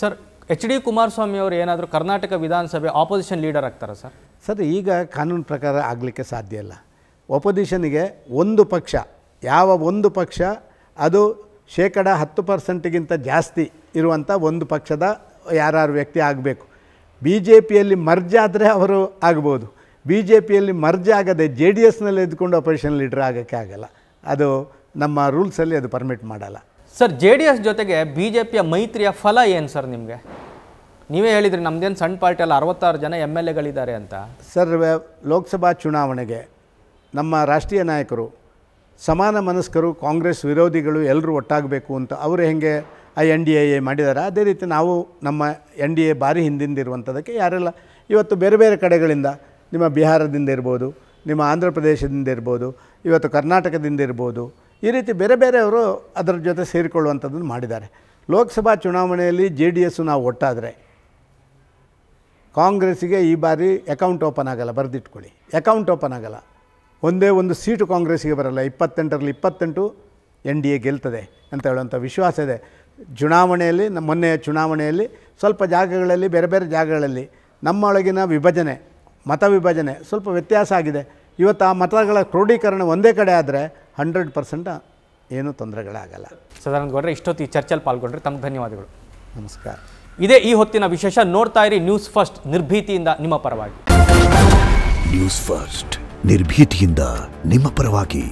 sir H D Kumaraswamy ಅವರು ಏನಾದರೂ ಕರ್ನಾಟಕ ವಿಧಾನಸಭೆ ಆಪೋಸಿಷನ್ ಲೀಡರ್ ಆಗ್ತಾರೆ ಸರ್ ಸರ್ ಈಗ ಕಾನೂನು ಪ್ರಕಾರ ಆಗಲಿಕ್ಕೆ ಸಾಧ್ಯ ಇಲ್ಲ ಒಪೋಸಿಷನ್ಗೆ ಒಂದು ಪಕ್ಷ ಯಾವ ಒಂದು ಪಕ್ಷ ಅದು ಶೇಕಡ ಹತ್ತು ಪರ್ಸೆಂಟ್ಗಿಂತ ಜಾಸ್ತಿ ಇರುವಂಥ ಒಂದು ಪಕ್ಷದ ಯಾರು ವ್ಯಕ್ತಿ ಆಗಬೇಕು ಬಿ ಜೆ ಪಿಯಲ್ಲಿ ಮರ್ಜ್ ಆದರೆ ಅವರು ಆಗ್ಬೋದು ಬಿ ಜೆ ಪಿಯಲ್ಲಿ ಮರ್ಜ್ ಆಗದೆ ಜೆ ಡಿ ಎಸ್ನಲ್ಲಿ ಇದ್ಕೊಂಡು ಅಪೋಸಿಷನ್ ಲೀಡರ್ ಆಗೋಕ್ಕೆ ಆಗಲ್ಲ ಅದು ನಮ್ಮ ರೂಲ್ಸಲ್ಲಿ ಅದು ಪರ್ಮಿಟ್ ಮಾಡಲ್ಲ ಸರ್ ಜೆ ಡಿ ಎಸ್ ಜೊತೆಗೆ ಬಿ ಜೆ ಪಿಯ ಮೈತ್ರಿಯ ಫಲ ಏನು ಸರ್ ನಿಮಗೆ ನೀವೇ ಹೇಳಿದ್ರಿ ನಮ್ಮದೇನು ಸಣ್ಣ ಪಾರ್ಟಿಯಲ್ಲಿ ಅರವತ್ತಾರು ಜನ ಎಮ್ ಎಲ್ ಎಗಳಿದ್ದಾರೆ ಅಂತ ಸರ್ ಲೋಕಸಭಾ ಚುನಾವಣೆಗೆ ನಮ್ಮ ರಾಷ್ಟ್ರೀಯ ನಾಯಕರು ಸಮಾನ ಮನಸ್ಕರು ಕಾಂಗ್ರೆಸ್ ವಿರೋಧಿಗಳು ಎಲ್ಲರೂ ಒಟ್ಟಾಗಬೇಕು ಅಂತ ಅವರು ಹೇಗೆ ಆ ಎನ್ ಡಿ ಎ ಎ ಮಾಡಿದ್ದಾರೆ ಅದೇ ರೀತಿ ನಾವು ನಮ್ಮ ಎನ್ ಡಿ ಎ ಭಾರಿ ಹಿಂದಿಂದಿರುವಂಥದ್ದಕ್ಕೆ ಯಾರೆಲ್ಲ ಇವತ್ತು ಬೇರೆ ಬೇರೆ ಕಡೆಗಳಿಂದ ನಿಮ್ಮ ಬಿಹಾರದಿಂದ ಇರ್ಬೋದು ನಿಮ್ಮ ಆಂಧ್ರ ಪ್ರದೇಶದಿಂದ ಇರ್ಬೋದು ಇವತ್ತು ಕರ್ನಾಟಕದಿಂದ ಇರ್ಬೋದು ಈ ರೀತಿ ಬೇರೆ ಬೇರೆಯವರು ಅದರ ಜೊತೆ ಸೇರಿಕೊಳ್ಳುವಂಥದ್ದನ್ನು ಮಾಡಿದ್ದಾರೆ ಲೋಕಸಭಾ ಚುನಾವಣೆಯಲ್ಲಿ ಜೆ ಡಿ ಎಸ್ಸು ನಾವು ಒಟ್ಟಾದರೆ ಕಾಂಗ್ರೆಸ್ಗೆ ಈ ಬಾರಿ ಅಕೌಂಟ್ ಓಪನ್ ಆಗಲ್ಲ ಬರೆದಿಟ್ಕೊಳ್ಳಿ ಅಕೌಂಟ್ ಓಪನ್ ಆಗೋಲ್ಲ ಒಂದೇ ಒಂದು ಸೀಟು ಕಾಂಗ್ರೆಸ್ಸಿಗೆ ಬರಲ್ಲ ಇಪ್ಪತ್ತೆಂಟರಲ್ಲಿ ಇಪ್ಪತ್ತೆಂಟು ಎನ್ ಡಿ ಎ ಗೆಲ್ತದೆ ಅಂತ ಹೇಳುವಂಥ ವಿಶ್ವಾಸ ಇದೆ ಚುನಾವಣೆಯಲ್ಲಿ ನಮ್ಮ ಮೊನ್ನೆಯ ಚುನಾವಣೆಯಲ್ಲಿ ಸ್ವಲ್ಪ ಜಾಗಗಳಲ್ಲಿ ಬೇರೆ ಬೇರೆ ಜಾಗಗಳಲ್ಲಿ ನಮ್ಮೊಳಗಿನ ವಿಭಜನೆ ಮತ ವಿಭಜನೆ ಸ್ವಲ್ಪ ವ್ಯತ್ಯಾಸ ಆಗಿದೆ ಇವತ್ತು ಆ ಮತಗಳ ಕ್ರೋಢೀಕರಣ ಒಂದೇ ಕಡೆ ಆದರೆ ಹಂಡ್ರೆಡ್ ಪರ್ಸೆಂಟ್ ಏನೂ ತೊಂದರೆಗಳಾಗಲ್ಲ ಸದಾನಂದ ಗೌಡ್ರೆ ಇಷ್ಟೊತ್ತು ಈ ಚರ್ಚಲ್ಲಿ ಪಾಲ್ಗೊಂಡ್ರೆ ತಮ್ಮ ಧನ್ಯವಾದಗಳು ನಮಸ್ಕಾರ ಇದೇ ಈ ಹೊತ್ತಿನ ವಿಶೇಷ ನೋಡ್ತಾ ಇರಿ ನ್ಯೂಸ್ ಫಸ್ಟ್ ನಿರ್ಭೀತಿಯಿಂದ ನಿಮ್ಮ ಪರವಾಗಿ ನ್ಯೂಸ್ ಫಸ್ಟ್ ನಿರ್ಭೀತಿಯಿಂದ ನಿಮ್ಮ ಪರವಾಗಿ